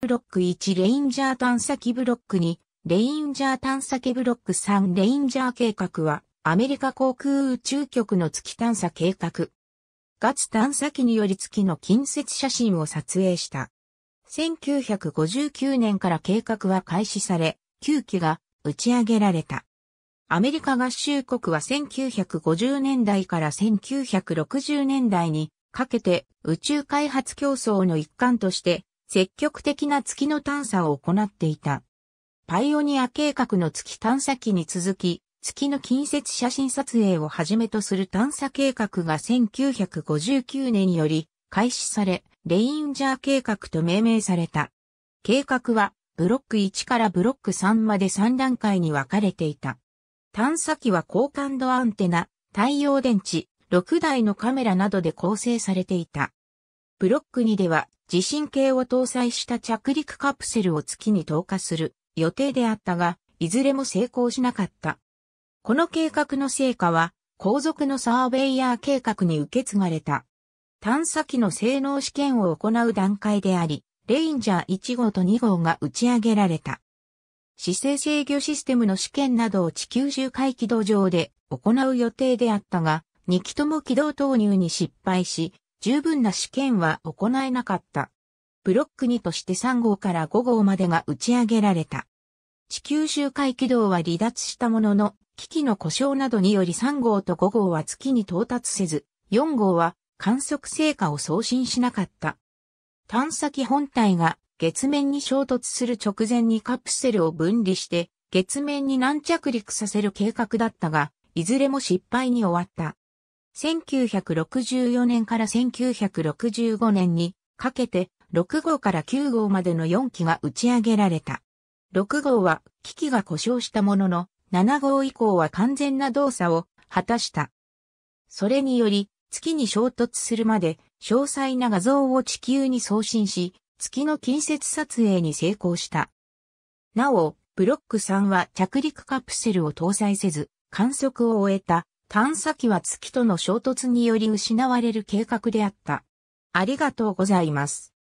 ブロック1レインジャー探査機ブロック2レインジャー探査機ブロック3レインジャー計画はアメリカ航空宇宙局の月探査計画。月探査機により月の近接写真を撮影した。1959年から計画は開始され、9機が打ち上げられた。アメリカ合衆国は1950年代から1960年代にかけて宇宙開発競争の一環として積極的な月の探査を行っていた。パイオニア計画の月探査機に続き、月の近接写真撮影をはじめとする探査計画が1959年より開始され、レインジャー計画と命名された。計画はブロック1からブロック3まで3段階に分かれていた。探査機は高感度アンテナ、太陽電池、6台のカメラなどで構成されていた。ブロック2では地震計を搭載した着陸カプセルを月に投下する予定であったが、いずれも成功しなかった。この計画の成果は、後続のサーベイヤー計画に受け継がれた。探査機の性能試験を行う段階であり、レインジャー1号と2号が打ち上げられた。姿勢制御システムの試験などを地球周回軌道上で行う予定であったが、2機とも軌道投入に失敗し、十分な試験は行えなかった。ブロック2として3号から5号までが打ち上げられた。地球周回軌道は離脱したものの、機器の故障などにより3号と5号は月に到達せず、4号は観測成果を送信しなかった。探査機本体が月面に衝突する直前にカプセルを分離して、月面に軟着陸させる計画だったが、いずれも失敗に終わった。1964年から1965年にかけて6号から9号までの4機が打ち上げられた。6号は機器が故障したものの、7号以降は完全な動作を果たした。それにより、月に衝突するまで詳細な画像を地球に送信し、月の近接撮影に成功した。なお、ブロック3は着陸カプセルを搭載せず、観測を終えた探査機は月との衝突により失われる計画であった。ありがとうございます。